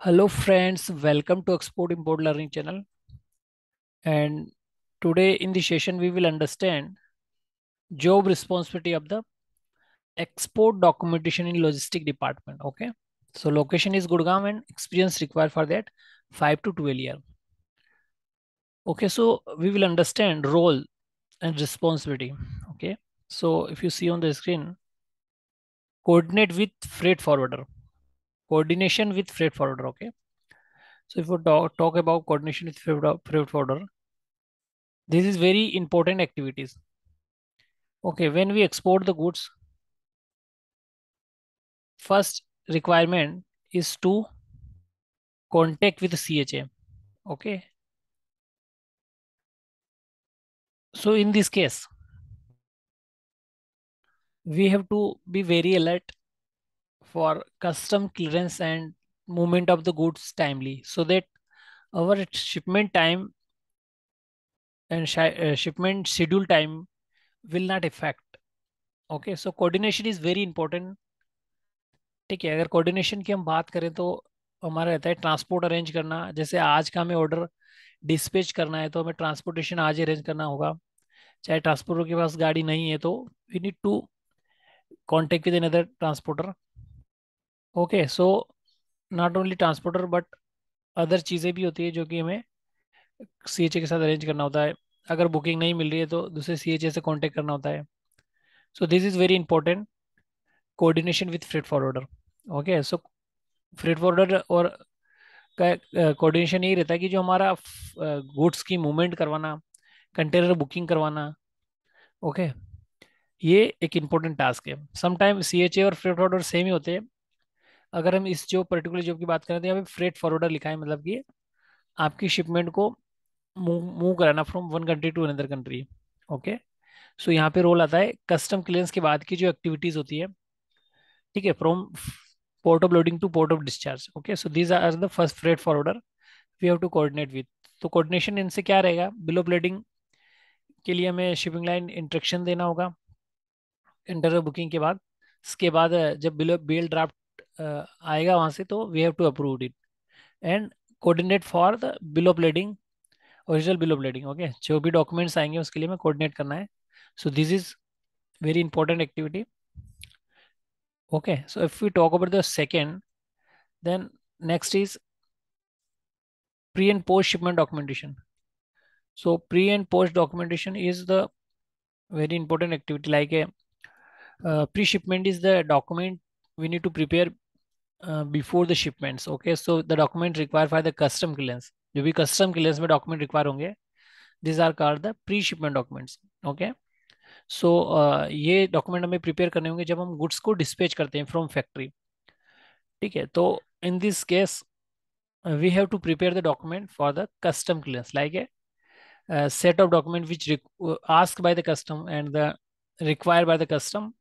Hello friends, welcome to Export Import Learning channel. And today in the session, we will understand job responsibility of the export documentation in logistic department. Okay. So location is Gurgaon and experience required for that five to 12 year. Okay. So we will understand role and responsibility. Okay. So if you see on the screen, coordinate with freight forwarder coordination with freight forwarder. Okay. So if we talk, talk about coordination with freight forwarder, this is very important activities. Okay, when we export the goods, first requirement is to contact with CHM. Okay. So in this case, we have to be very alert for custom clearance and movement of the goods timely so that our shipment time and sh uh, shipment schedule time will not affect okay so coordination is very important ठीक है अगर coordination की हम बात करें तो हमारा रहता है ट्रांसपोर्ट अरेंज करना जैसे आज का हमें ऑर्डर डिस्पेच करना है तो हमें ट्रांसपोर्टेशन आज अरेंज करना होगा चाहे ट्रांसपोर्टर के पास गाड़ी नहीं है तो we need to contact with another transporter okay so not only transporter but other चीज़ें भी होती है जो कि हमें सी के साथ अरेंज करना होता है अगर बुकिंग नहीं मिल रही है तो दूसरे सी से कॉन्टेक्ट करना होता है so this is very important coordination with freight forwarder okay so freight forwarder और का कोऑर्डिनेशन यही रहता है कि जो हमारा गुड्स की मूवमेंट करवाना कंटेनर बुकिंग करवाना ओके okay? ये एक इम्पोर्टेंट टास्क है समटाइम सी एच ए और फ्रेड फॉरवर्डर सेम ही होते हैं अगर हम इस जो पर्टिकुलर जॉब की बात करें तो यहाँ पे फ्रेट फॉरवर्डर लिखा है मतलब कि आपकी शिपमेंट को मूव मूव कराना from one country to another country okay so यहाँ पे रोल आता है कस्टम क्लियरेंस के बाद की जो एक्टिविटीज होती है ठीक है from port of loading to port of discharge okay so these are the first freight forwarder we have to coordinate with तो कोऑर्डिनेशन इनसे क्या रहेगा बिलो ब्लेडिंग के लिए हमें शिपिंग लाइन इंट्रक्शन देना होगा इंटरव्यू बुकिंग के बाद इसके बाद जब बिलो बेल ड्राफ्ट आएगा वहां से तो we have to approve it and coordinate for the bill of original bill of okay जो भी डॉक्यूमेंट्स आएंगे उसके लिए मैं कोऑर्डिनेट करना है so this is very important activity okay so if you talk about the second then next is pre and post shipment documentation so pre and post documentation is the very important activity like a pre shipment is the document we need to prepare before the shipments okay so the document require for the custom clearance जो भी custom clearance में document require होंगे this are card the pre shipment documents okay so ये document हमें prepare करने होंगे जब हम गुड्स को डिस्पैच करते हैं फ्रॉम फैक्ट्री ठीक है तो in this case we have to prepare the document for the custom clearance like a set of document which ask by the custom and the require by the custom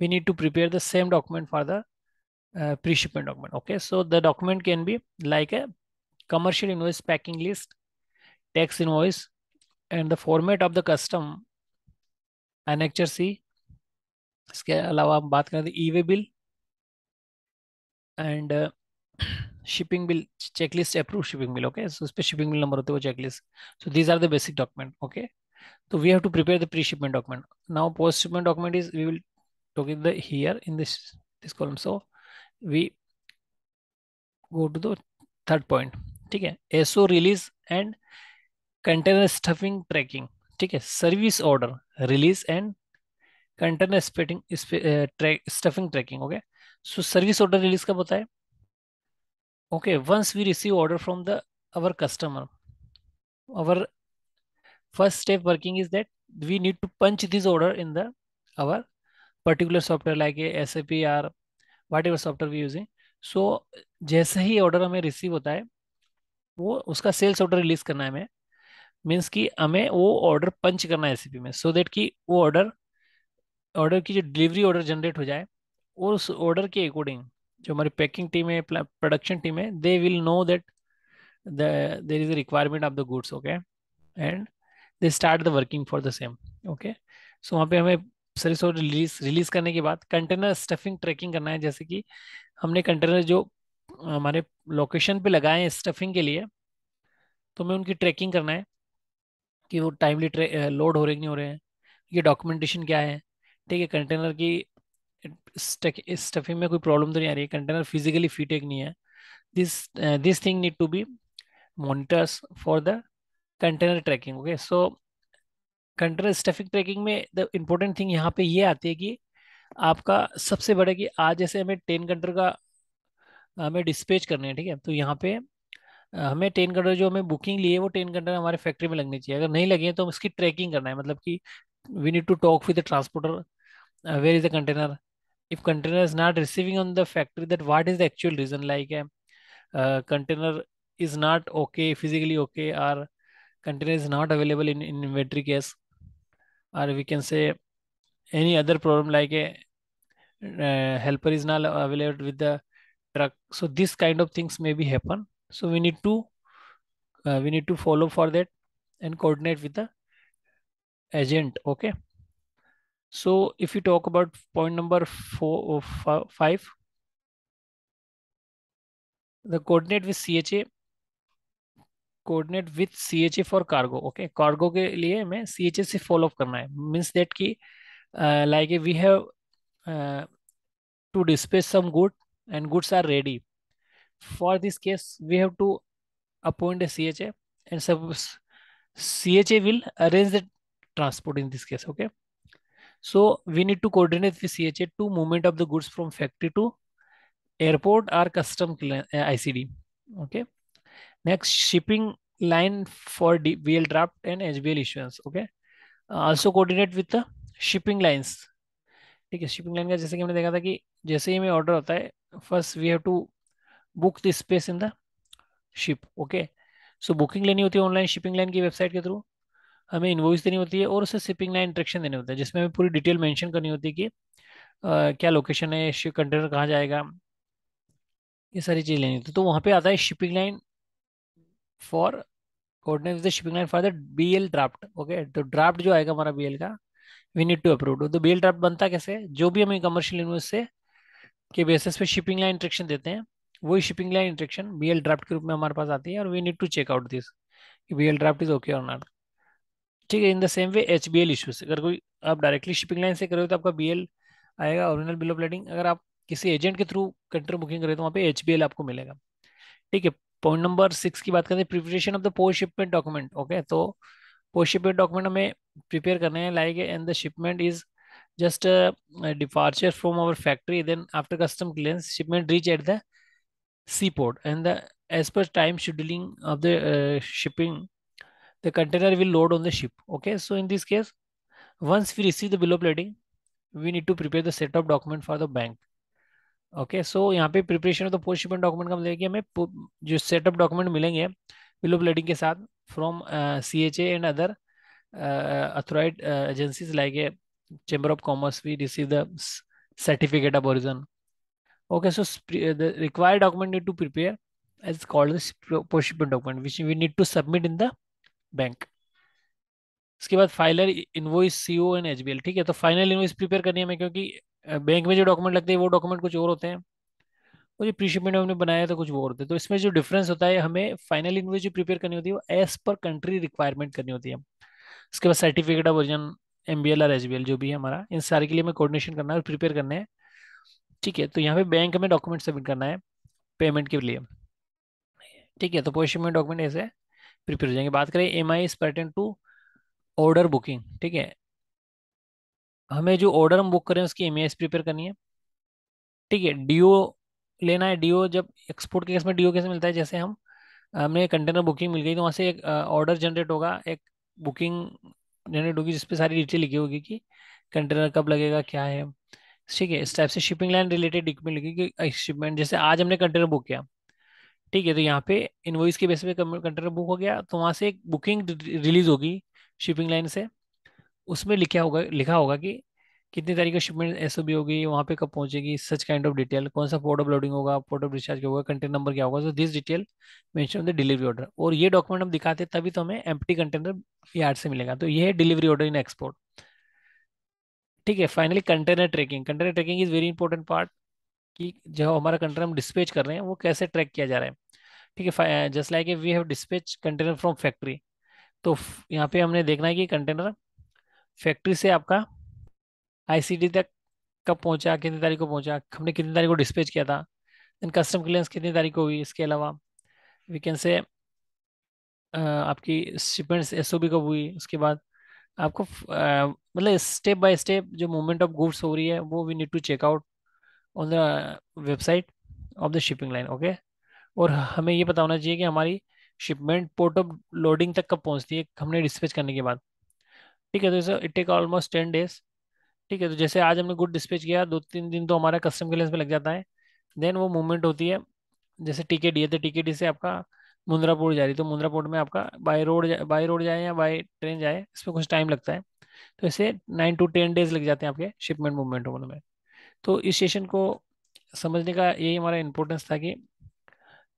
we need to prepare the same document for the uh, pre-shipment document. Okay, so the document can be like a commercial invoice packing list, tax invoice, and the format of the custom annexure C. इसके अलावा हम बात करें तो E way bill and shipping bill checklist approve shipping bill okay so उस पर shipping bill number होते हैं वो checklist so these are the basic document okay तो we have to prepare the pre shipment document now post shipment document is we will talk it the here in this this column so we go to the point ठीक है SO release and container stuffing trekking ठीक है service order release and container spotting stuffing tracking okay so service order release कब होता है okay once we receive order from the our customer our first step working is that we need to punch this order in the our particular software software S AP or whatever software we using so जैसे ही order हमें receive होता है वो उसका sales order release करना है हमें मीन्स कि हमें वो ऑर्डर पंच करना है एसीपी में सो so देट कि वो ऑर्डर ऑर्डर की जो डिलीवरी ऑर्डर जनरेट हो जाए और उस ऑर्डर के अकॉर्डिंग जो हमारी पैकिंग टीम है प्रोडक्शन टीम है they will know that the there is a requirement of the goods okay and they start the working for the same okay so वहाँ पे हमें सर्विस और रिलीज रिलीज करने के बाद कंटेनर स्टफिंग ट्रैकिंग करना है जैसे कि हमने कंटेनर जो हमारे लोकेशन पे लगाए हैं स्टफिंग के लिए तो हमें उनकी ट्रैकिंग करना है कि वो टाइमली लोड हो रहे नहीं हो रहे हैं ये डॉक्यूमेंटेशन क्या है ठीक है कंटेनर की स्टफिंग में कोई प्रॉब्लम तो नहीं आ रही है कंटेनर फिजिकली फिट एक नहीं है this this thing need to be monitors for the container tracking okay so control stuffing tracking में द इम्पोर्टेंट थिंग यहाँ पे ये आती है कि आपका सबसे बड़ा कि आज जैसे हमें टेन कंट्रोल का हमें डिस्पेच करना है ठीक है तो यहाँ पे हमें टेन कंट्रोल जो हमें बुकिंग लिए वो टेन कंट्रोल हमारे फैक्ट्री में लगनी चाहिए अगर नहीं लगे तो हम इसकी ट्रैकिंग करना है मतलब कि we need to talk with the transporter where is the container if container is not receiving on the factory that what is the actual reason like है container is not okay physically okay or container is not available in inventory case or we can say any other problem like a uh, helper is not available with the truck so this kind of things may be happen so we need to uh, we need to follow for that and coordinate with the agent okay so if you talk about point number four or oh, five the coordinate with CHA coordinate with C H F और cargo okay cargo के लिए हमें सी H एफ से follow up करना है means date की like we have to dispatch some good and goods are ready for this case we have to appoint a C H F and सब C H A will arrange the transport in this case okay so we need to coordinate with C H A to movement of the goods from factory to airport or custom I C D okay okay? Next, shipping line for and draft and HBL issuance. Okay. Also coordinate with the shipping lines ठीक है shipping line का जैसे कि हमने देखा था कि जैसे ही हमें ऑर्डर होता है first we have to book the space in the ship okay so booking लेनी होती है ऑनलाइन शिपिंग लाइन की वेबसाइट के थ्रू हमें इन्वॉइस देनी होती है और उसे शिपिंग लाइन इंट्रेक्शन देने होता है जिसमें हमें पूरी डिटेल मैंशन करनी होती है कि आ, क्या लोकेशन है कंटेनर कहाँ जाएगा ये सारी चीज़ लेनी होती है तो वहाँ पर आता है shipping line for coordinate the shipping line for the BL draft okay तो ड्राफ्ट जो आएगा हमारा बीएल का वी नीड टू अप्रूव तो बीएल ड्राफ्ट बनता कैसे जो भी हमें कमर्शियल इन्वेस्ट से के बेसिस पे शिपिंग लाइन इंट्रेक्शन देते हैं वही shipping line instruction BL draft के रूप में हमारे पास आती है और we need to check out this BL draft is okay और नॉट ठीक है in the same way H B L issues अगर कोई आप डायरेक्टली शिपिंग लाइन से करोगे तो आपका बी एल आएगा ओरिजिनल बिल ऑफ लेडिंग अगर आप किसी एजेंट के थ्रू कंट्री बुकिंग करें तो वहाँ पे एच बी एल आपको मिलेगा ठीक है पॉइंट नंबर सिक्स की बात करते हैं preparation of the post shipment document okay तो पोस्ट शिपमेंट डॉक्यूमेंट हमें प्रिपेयर करने हैं like and the shipment is just departure from our factory then after custom clearance shipment reach at the sea port and the as per time scheduling of the shipping the container will load on the ship okay so in this case once we receive the bill of lading we need to prepare the set of document for the bank okay so यहाँ पे preparation of the post shipment document का मिलेगी मतलब हमें जो setup document मिलेंगे bill of lading के साथ from C H and other authorised agencies like a chamber of commerce we receive the certificate of origin okay so the required document need to prepare as called post shipment document which we need to submit in the bank bank इसके बाद final invoice CO and HBL ठीक है तो final invoice prepare करनी है हमें क्योंकि bank में जो डॉक्यूमेंट लगते हैं वो डॉक्यूमेंट कुछ और होते हैं और जो प्रीशिपमेंट हमने बनाया तो कुछ वो होते हैं तो इसमें जो डिफरेंस होता है हमें फाइनल इन्वेज जो प्रिपेयर करनी होती है वो एज पर कंट्री रिक्वायरमेंट करनी होती है उसके बाद certificate of origin M B L or H B L जो भी है हमारा इन सारे के लिए हमें कोऑर्डिनेशन करना है और प्रिपेयर करना है ठीक है तो यहाँ पे बैंक में डॉक्यूमेंट सबमिट करना है पेमेंट के लिए ठीक है तो पोजिशन में डॉक्यूमेंट ऐसे प्रिपेयर हो जाएंगे बात करें M I is important to order booking ठीक है हमें जो ऑर्डर हम बुक करें उसकी एम प्रिपेयर करनी है ठीक है डीओ लेना है डीओ जब एक्सपोर्ट के केस में डीओ कैसे मिलता है जैसे हम हमें कंटेनर बुकिंग मिल गई तो वहाँ से एक ऑर्डर जनरेट होगा एक बुकिंग जनरेट होगी जिसपे सारी डिटेल लिखी होगी कि कंटेनर कब लगेगा क्या है ठीक है इस टाइप से शिपिंग लाइन रिलेटेड डिकमेंट लिखी कि शिपमेंट जैसे आज हमने कंटेनर बुक किया ठीक है तो यहाँ पे इन्वॉइस के बेस पे कंटेनर बुक हो गया तो वहाँ से एक बुकिंग रिलीज होगी शिपिंग लाइन से उसमें लिखा होगा लिखा होगा कि कितनी तारीख को शिपमेंट एस होगी वहाँ पे कब पहुंचेगी सच काइंड ऑफ डिटेल कौन सा पोर्ट ऑफ लोडिंग होगा पोर्ट ऑफ डिस्चार्ज क्या होगा कंटेनर नंबर क्या होगा so this detail mention the delivery order और ये डॉक्यूमेंट हम दिखाते हैं तभी तो हमें एम कंटेनर यार्ड से मिलेगा तो ये है डिलीवरी ऑर्डर इन एक्सपोर्ट ठीक है finally container tracking container tracking is very important part कि जो हमारा कंटेनर हम डिस्पैच कर रहे हैं वो कैसे ट्रैक किया जा रहा है ठीक है just like we have dispatch container from factory तो यहाँ पे हमने देखना है कि कंटेनर फैक्ट्री से आपका आईसीडी तक कब पहुंचा कितनी तारीख को पहुंचा हमने कितनी तारीख को डिस्पैच किया था देन कस्टम क्लियरेंस कितनी तारीख को हुई इसके अलावा वी कैन से आपकी शिपमेंट्स एस कब हुई उसके बाद आपको मतलब स्टेप बाय स्टेप जो मूवमेंट ऑफ गुड्स हो रही है वो we need to check out on the website of the shipping line okay और हमें ये पता होना चाहिए कि हमारी शिपमेंट पोर्ट ऑफ लोडिंग तक कब पहुंचती है हमने डिस्पैच करने के बाद ठीक है तो इसे it take almost ten days ठीक है तो जैसे आज हमने गुड डिस्पेच किया दो तीन दिन तो हमारा कस्टम क्लियरेंस में लग जाता है देन वो मूवमेंट होती है जैसे टिकट डी है तो टिकट डी से आपका मुंद्रा पोर्ट जा रही तो मुंद्रा पोर्ट में आपका बाय रोड बाय रोड जाए या बाय ट्रेन जाए इसमें कुछ टाइम लगता है तो इसे नाइन टू टेन डेज लग जाते हैं आपके शिपमेंट मूवमेंट होने में तो इस स्टेशन को समझने का यही हमारा इंपॉर्टेंस था कि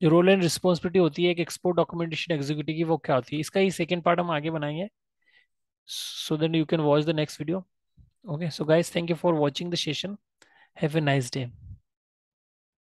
जो रोल एंड रिस्पॉन्सिबिलिटी होती है एक एक्सपोर्ट डॉक्यूमेंटेशन एग्जीक्यूटिव की वो क्या होती है इसका ही सेकेंड पार्ट हम आगे बनाएंगे so then you can watch the next video okay so guys thank you for watching the session have a nice day